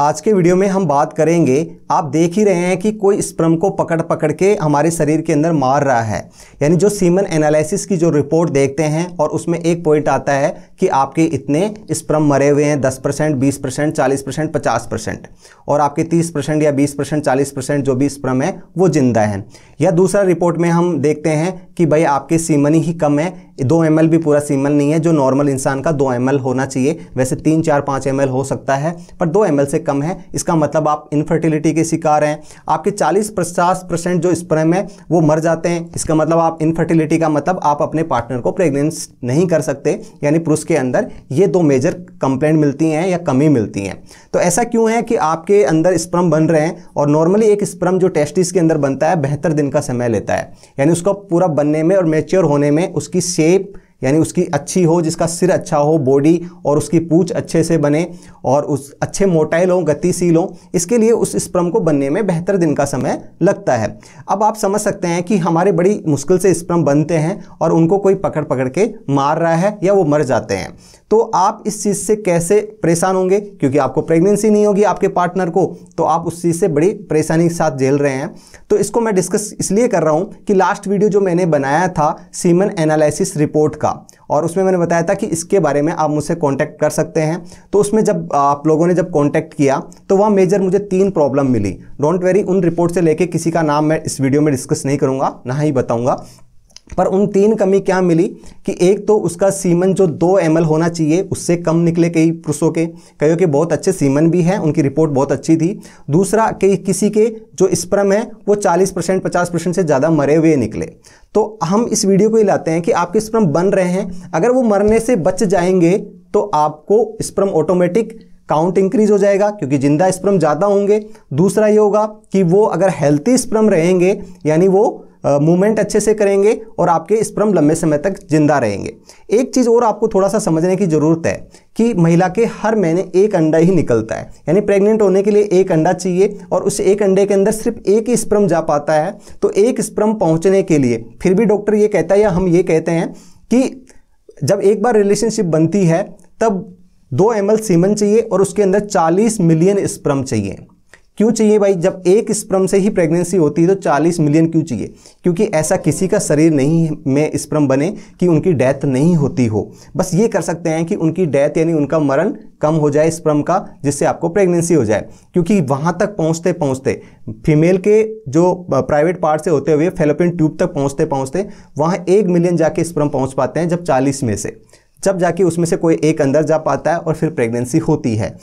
आज के वीडियो में हम बात करेंगे आप देख ही रहे हैं कि कोई स्प्रम को पकड़ पकड़ के हमारे शरीर के अंदर मार रहा है यानी जो सीमन एनालिसिस की जो रिपोर्ट देखते हैं और उसमें एक पॉइंट आता है कि आपके इतने स्प्रम मरे हुए हैं 10 परसेंट बीस परसेंट चालीस परसेंट पचास परसेंट और आपके 30 परसेंट या 20 परसेंट चालीस परसेंट जो भी स्प्रम है वो जिंदा है या दूसरा रिपोर्ट में हम देखते हैं कि भाई आपके सीमन ही कम है दो एम भी पूरा सीमन नहीं है जो नॉर्मल इंसान का दो एम होना चाहिए वैसे तीन चार पाँच एम हो सकता है पर दो एम से कम है इसका मतलब आप इनफर्टिलिटी के शिकार हैं आपके चालीस पचास परसेंट जो स्प्रम है वो मर जाते हैं इसका मतलब आप इनफर्टिलिटी का मतलब आप अपने पार्टनर को प्रेगनेंस नहीं कर सकते यानी पुरुष के अंदर ये दो मेजर कंप्लेंट मिलती हैं या कमी मिलती हैं तो ऐसा क्यों है कि आपके अंदर स्प्रम बन रहे हैं और नॉर्मली एक स्प्रम जो टेस्टिस के अंदर बनता है बेहतर दिन का समय लेता है यानी उसका पूरा बन बनने में और मेच्योर होने में उसकी शेप यानी उसकी अच्छी हो जिसका सिर अच्छा हो बॉडी और उसकी पूछ अच्छे से बने और उस अच्छे मोटाइल हों गतिशील हों इसके लिए उस स्प्रम को बनने में बेहतर दिन का समय लगता है अब आप समझ सकते हैं कि हमारे बड़ी मुश्किल से स्प्रम बनते हैं और उनको कोई पकड़ पकड़ के मार रहा है या वो मर जाते हैं तो आप इस चीज़ से कैसे परेशान होंगे क्योंकि आपको प्रेगनेंसी नहीं होगी आपके पार्टनर को तो आप उस चीज़ से बड़ी परेशानी के साथ झेल रहे हैं तो इसको मैं डिस्कस इसलिए कर रहा हूँ कि लास्ट वीडियो जो मैंने बनाया था सीमन एनालिसिस रिपोर्ट का का और उसमें मैंने बताया था कि इसके बारे में आप मुझसे कांटेक्ट कर सकते हैं तो उसमें जब आप लोगों ने जब कांटेक्ट किया तो वहाँ मेजर मुझे तीन प्रॉब्लम मिली डोंट वेरी उन रिपोर्ट से लेके किसी का नाम मैं इस वीडियो में डिस्कस नहीं करूँगा ना ही बताऊँगा पर उन तीन कमी क्या मिली कि एक तो उसका सीमन जो दो एम होना चाहिए उससे कम निकले कई पुरुषों के कईयों के बहुत अच्छे सीमन भी हैं उनकी रिपोर्ट बहुत अच्छी थी दूसरा कि किसी के जो स्प्रम है वो 40 परसेंट पचास परसेंट से ज़्यादा मरे हुए निकले तो हम इस वीडियो को ये लाते हैं कि आपके स्प्रम बन रहे हैं अगर वो मरने से बच जाएंगे तो आपको स्प्रम ऑटोमेटिक काउंट इंक्रीज हो जाएगा क्योंकि जिंदा स्प्रम ज़्यादा होंगे दूसरा ये होगा कि वो अगर हेल्थी स्प्रम रहेंगे यानी वो मूवमेंट अच्छे से करेंगे और आपके स्प्रम लंबे समय तक जिंदा रहेंगे एक चीज़ और आपको थोड़ा सा समझने की ज़रूरत है कि महिला के हर महीने एक अंडा ही निकलता है यानी प्रेग्नेंट होने के लिए एक अंडा चाहिए और उस एक अंडे के अंदर सिर्फ एक ही स्प्रम जा पाता है तो एक स्प्रम पहुँचने के लिए फिर भी डॉक्टर ये कहता है या हम ये कहते हैं कि जब एक बार रिलेशनशिप बनती है तब दो एम सीमन चाहिए और उसके अंदर चालीस मिलियन स्प्रम चाहिए क्यों चाहिए भाई जब एक स्प्रम से ही प्रेगनेंसी होती है तो 40 मिलियन क्यों चाहिए क्योंकि ऐसा किसी का शरीर नहीं में स्प्रम बने कि उनकी डेथ नहीं होती हो बस ये कर सकते हैं कि उनकी डेथ यानी उनका मरण कम हो जाए स्प्रम का जिससे आपको प्रेगनेंसी हो जाए क्योंकि वहाँ तक पहुँचते पहुँचते फीमेल के जो प्राइवेट पार्ट से होते हुए फेलोपिन ट्यूब तक पहुँचते पहुँचते वहाँ एक मिलियन जाके स्प्रम पहुँच पाते हैं जब चालीस में से जब जाके उसमें से कोई एक अंदर जा पाता है और फिर प्रेगनेंसी होती है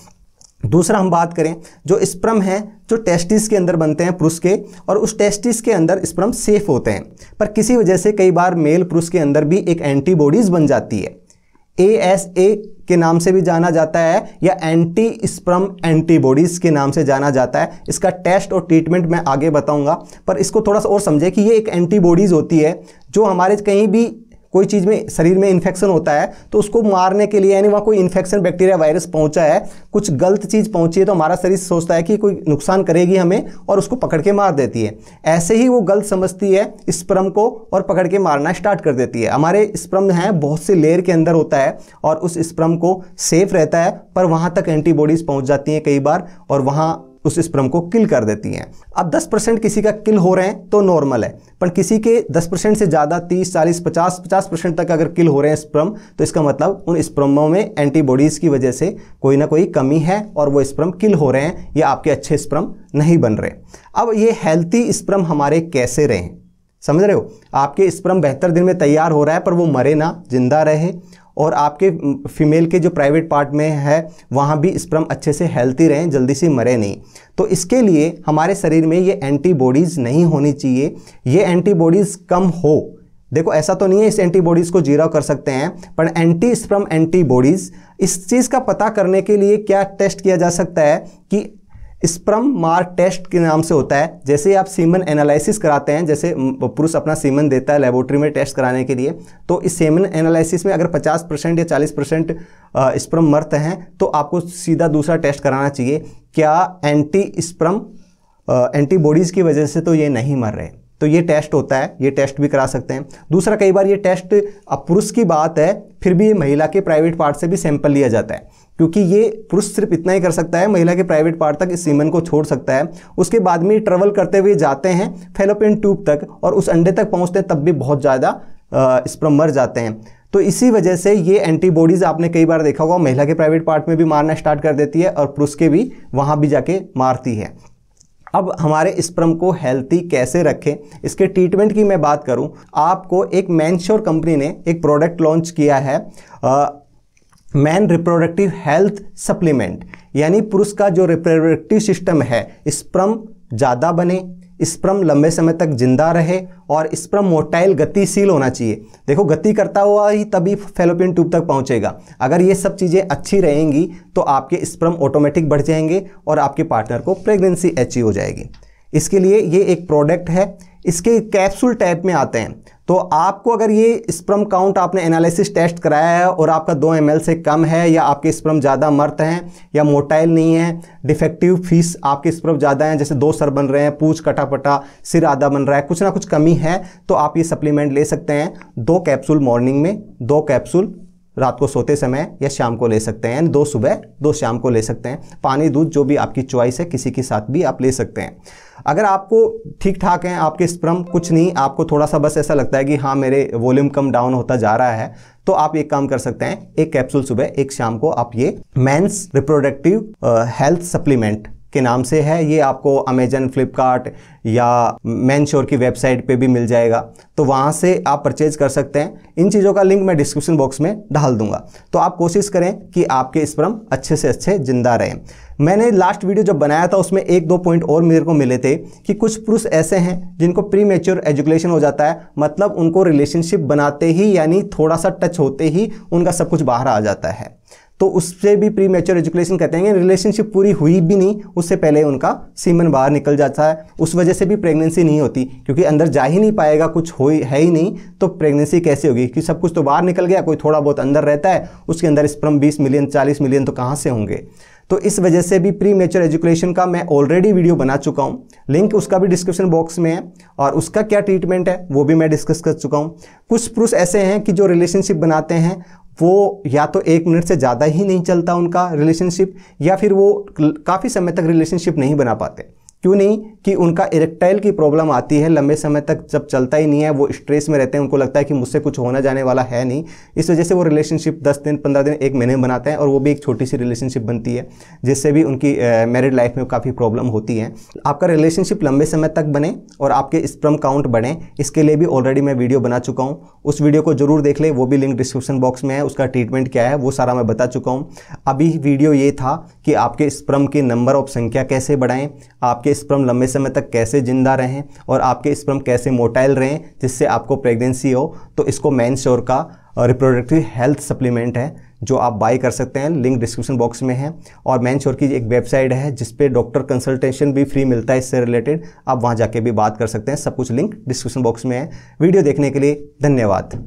दूसरा हम बात करें जो स्प्रम है जो टेस्टिस के अंदर बनते हैं पुरुष के और उस टेस्टिस के अंदर स्प्रम सेफ होते हैं पर किसी वजह से कई बार मेल पुरुष के अंदर भी एक एंटीबॉडीज़ बन जाती है ए एस ए के नाम से भी जाना जाता है या एंटी स्प्रम एंटीबॉडीज़ के नाम से जाना जाता है इसका टेस्ट और ट्रीटमेंट मैं आगे बताऊंगा पर इसको थोड़ा सा और समझे कि ये एक एंटीबॉडीज़ होती है जो हमारे कहीं भी कोई चीज़ में शरीर में इन्फेक्शन होता है तो उसको मारने के लिए यानी वहाँ कोई इन्फेक्शन बैक्टीरिया वायरस पहुँचा है कुछ गलत चीज़ पहुँची है तो हमारा शरीर सोचता है कि कोई नुकसान करेगी हमें और उसको पकड़ के मार देती है ऐसे ही वो गलत समझती है स्प्रम को और पकड़ के मारना स्टार्ट कर देती है हमारे स्प्रम हैं बहुत से लेयर के अंदर होता है और उस स्प्रम को सेफ रहता है पर वहाँ तक एंटीबॉडीज़ पहुँच जाती हैं कई बार और वहाँ उस स्प्रम को किल कर देती हैं अब 10 परसेंट किसी का किल हो रहे हैं तो नॉर्मल है पर किसी के 10 परसेंट से ज़्यादा 30, 40, 50, 50 परसेंट तक अगर किल हो रहे हैं स्प्रम तो इसका मतलब उन स्प्रमों में एंटीबॉडीज़ की वजह से कोई ना कोई कमी है और वो स्प्रम किल हो रहे हैं या आपके अच्छे स्प्रम नहीं बन रहे अब ये हेल्थी स्प्रम हमारे कैसे रहें समझ रहे हो आपके स्प्रम बेहतर दिन में तैयार हो रहा है पर वो मरे ना जिंदा रहे और आपके फीमेल के जो प्राइवेट पार्ट में है वहाँ भी स्प्रम अच्छे से हेल्थी रहें जल्दी से मरे नहीं तो इसके लिए हमारे शरीर में ये एंटीबॉडीज़ नहीं होनी चाहिए ये एंटीबॉडीज़ कम हो देखो ऐसा तो नहीं है इस एंटीबॉडीज़ को जीरो कर सकते हैं पर एंटी स्प्रम एंटीबॉडीज़ इस चीज़ का पता करने के लिए क्या टेस्ट किया जा सकता है कि स्प्रम मार्क टेस्ट के नाम से होता है जैसे आप सीमन एनालिसिस कराते हैं जैसे पुरुष अपना सीमन देता है लेबोरेटरी में टेस्ट कराने के लिए तो इस सीमन एनालिसिस में अगर 50 परसेंट या 40 परसेंट स्प्रम मर्त हैं तो आपको सीधा दूसरा टेस्ट कराना चाहिए क्या एंटी स्प्रम एंटीबॉडीज़ की वजह से तो ये नहीं मर रहे तो ये टेस्ट होता है ये टेस्ट भी करा सकते हैं दूसरा कई बार ये टेस्ट अब पुरुष की बात है फिर भी ये महिला के प्राइवेट पार्ट से भी सैंपल लिया जाता है क्योंकि ये पुरुष सिर्फ इतना ही कर सकता है महिला के प्राइवेट पार्ट तक इस सीमन को छोड़ सकता है उसके बाद में ट्रेवल करते हुए जाते हैं फेलोपिन ट्यूब तक और उस अंडे तक पहुंचते हैं तब भी बहुत ज़्यादा स्प्रम मर जाते हैं तो इसी वजह से ये एंटीबॉडीज़ आपने कई बार देखा होगा महिला के प्राइवेट पार्ट में भी मारना स्टार्ट कर देती है और पुरुष के भी वहाँ भी जाके मारती है अब हमारे स्प्रम को हेल्थी कैसे रखें इसके ट्रीटमेंट की मैं बात करूं आपको एक मैनश्योर कंपनी ने एक प्रोडक्ट लॉन्च किया है मैन रिप्रोडक्टिव हेल्थ सप्लीमेंट यानी पुरुष का जो रिप्रोडक्टिव सिस्टम है स्प्रम ज़्यादा बने स्प्रम लंबे समय तक जिंदा रहे और स्प्रम मोटाइल गतिशील होना चाहिए देखो गति करता हुआ ही तभी फेलोपियन ट्यूब तक पहुंचेगा अगर ये सब चीज़ें अच्छी रहेंगी तो आपके स्प्रम ऑटोमेटिक बढ़ जाएंगे और आपके पार्टनर को प्रेगनेंसी अचीव हो जाएगी इसके लिए ये एक प्रोडक्ट है इसके कैप्सूल टाइप में आते हैं तो आपको अगर ये स्प्रम काउंट आपने एनालिसिस टेस्ट कराया है और आपका दो एम से कम है या आपके स्प्रम ज़्यादा मर्त हैं या मोटाइल नहीं है डिफेक्टिव फीस आपके स्प्रम ज़्यादा हैं जैसे दो सर बन रहे हैं पूछ कटापटा सिर आधा बन रहा है कुछ ना कुछ कमी है तो आप ये सप्लीमेंट ले सकते हैं दो कैप्सूल मॉर्निंग में दो कैप्सूल रात को सोते समय या शाम को ले सकते हैं दो सुबह दो शाम को ले सकते हैं पानी दूध जो भी आपकी चॉइस है किसी के साथ भी आप ले सकते हैं अगर आपको ठीक ठाक हैं आपके स्प्रम कुछ नहीं आपको थोड़ा सा बस ऐसा लगता है कि हाँ मेरे वॉल्यूम कम डाउन होता जा रहा है तो आप एक काम कर सकते हैं एक कैप्सूल सुबह एक शाम को आप ये मेंस रिप्रोडक्टिव हेल्थ सप्लीमेंट के नाम से है ये आपको अमेजन फ्लिपकार्ट या मैन श्योर की वेबसाइट पे भी मिल जाएगा तो वहाँ से आप परचेज कर सकते हैं इन चीज़ों का लिंक मैं डिस्क्रिप्शन बॉक्स में डाल दूंगा तो आप कोशिश करें कि आपके स्प्रम अच्छे से अच्छे जिंदा रहें मैंने लास्ट वीडियो जब बनाया था उसमें एक दो पॉइंट और मेरे को मिले थे कि कुछ पुरुष ऐसे हैं जिनको प्री मेच्योर एजुकेशन हो जाता है मतलब उनको रिलेशनशिप बनाते ही यानी थोड़ा सा टच होते ही उनका सब कुछ बाहर आ जाता है तो उससे भी प्री मेच्योर एजुकेशन कहते हैं रिलेशनशिप पूरी हुई भी नहीं उससे पहले उनका सीमन बाहर निकल जाता है उस वजह से भी प्रेगनेंसी नहीं होती क्योंकि अंदर जा ही नहीं पाएगा कुछ हो है ही नहीं तो प्रेगनेंसी कैसे होगी कि सब कुछ तो बाहर निकल गया कोई थोड़ा बहुत अंदर रहता है उसके अंदर स्प्रम बीस मिलियन चालीस मिलियन तो कहाँ से होंगे तो इस वजह से भी प्री मेच्योर एजुकेशन का मैं ऑलरेडी वीडियो बना चुका हूँ लिंक उसका भी डिस्क्रिप्शन बॉक्स में है और उसका क्या ट्रीटमेंट है वो भी मैं डिस्कस कर चुका हूँ कुछ पुरुष ऐसे हैं कि जो रिलेशनशिप बनाते हैं वो या तो एक मिनट से ज़्यादा ही नहीं चलता उनका रिलेशनशिप या फिर वो काफ़ी समय तक रिलेशनशिप नहीं बना पाते क्यों नहीं कि उनका इरेक्टाइल की प्रॉब्लम आती है लंबे समय तक जब चलता ही नहीं है वो स्ट्रेस में रहते हैं उनको लगता है कि मुझसे कुछ होना जाने वाला है नहीं इस वजह से वो रिलेशनशिप दस दिन पंद्रह दिन एक महीने बनाते हैं और वो भी एक छोटी सी रिलेशनशिप बनती है जिससे भी उनकी मैरिड लाइफ में काफ़ी प्रॉब्लम होती है आपका रिलेशनशिप लंबे समय तक बने और आपके स्प्रम काउंट बढ़े इसके लिए भी ऑलरेडी मैं वीडियो बना चुका हूँ उस वीडियो को जरूर देख ले वो भी लिंक डिस्क्रिप्शन बॉक्स में है उसका ट्रीटमेंट क्या है वो सारा मैं बता चुका हूँ अभी वीडियो ये था कि आपके स्प्रम के नंबर ऑफ संख्या कैसे बढ़ाएं आपके स्प्रम लंबे समय तक कैसे जिंदा रहें और आपके स्प्रम कैसे मोटाइल रहें जिससे आपको प्रेगनेंसी हो तो इसको मैन श्योर का रिप्रोडक्टिव हेल्थ सप्लीमेंट है जो आप बाई कर सकते हैं लिंक डिस्क्रिप्शन बॉक्स में है और मैन श्योर की एक वेबसाइट है जिस पे डॉक्टर कंसल्टेशन भी फ्री मिलता है इससे रिलेटेड आप वहाँ जाके भी बात कर सकते हैं सब कुछ लिंक डिस्क्रिप्शन बॉक्स में है वीडियो देखने के लिए धन्यवाद